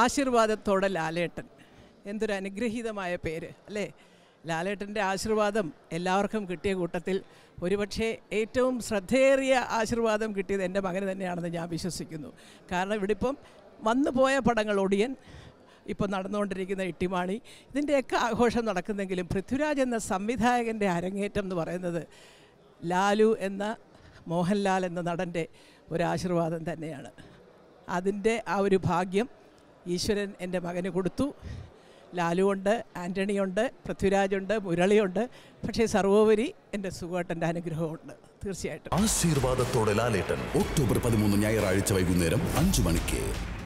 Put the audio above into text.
ആശീർവാദത്തോടെ ലാലേട്ടൻ എന്തൊരു അനുഗ്രഹീതമായ പേര് അല്ലേ ലാലേട്ടൻ്റെ ആശീർവാദം എല്ലാവർക്കും കിട്ടിയ കൂട്ടത്തിൽ ഒരുപക്ഷെ ഏറ്റവും ശ്രദ്ധേറിയ ആശീർവാദം കിട്ടിയത് എൻ്റെ മകന് തന്നെയാണെന്ന് ഞാൻ വിശ്വസിക്കുന്നു കാരണം ഇവിടെ ഇപ്പം വന്നു പോയ പടങ്ങൾ ഒടിയൻ ഇപ്പം നടന്നുകൊണ്ടിരിക്കുന്ന ഇട്ടിമാണി ഇതിൻ്റെയൊക്കെ ആഘോഷം നടക്കുന്നെങ്കിലും പൃഥ്വിരാജ് എന്ന സംവിധായകൻ്റെ അരങ്ങേറ്റം എന്ന് പറയുന്നത് ലാലു എന്ന മോഹൻലാൽ എന്ന നടൻ്റെ ഒരു ആശീർവാദം തന്നെയാണ് അതിൻ്റെ ആ ഒരു ഭാഗ്യം ഈശ്വരൻ എൻ്റെ മകന് കൊടുത്തു ലാലുണ്ട് ആൻ്റണിയുണ്ട് പൃഥ്വിരാജുണ്ട് മുരളിയുണ്ട് പക്ഷേ സർവോപരി എൻ്റെ സുഖേട്ടൻ്റെ അനുഗ്രഹമുണ്ട് തീർച്ചയായിട്ടും ആശീർവാദത്തോടെ ലാലേട്ടൻ ഒക്ടോബർ പതിമൂന്ന് ഞായറാഴ്ച വൈകുന്നേരം അഞ്ചു മണിക്ക്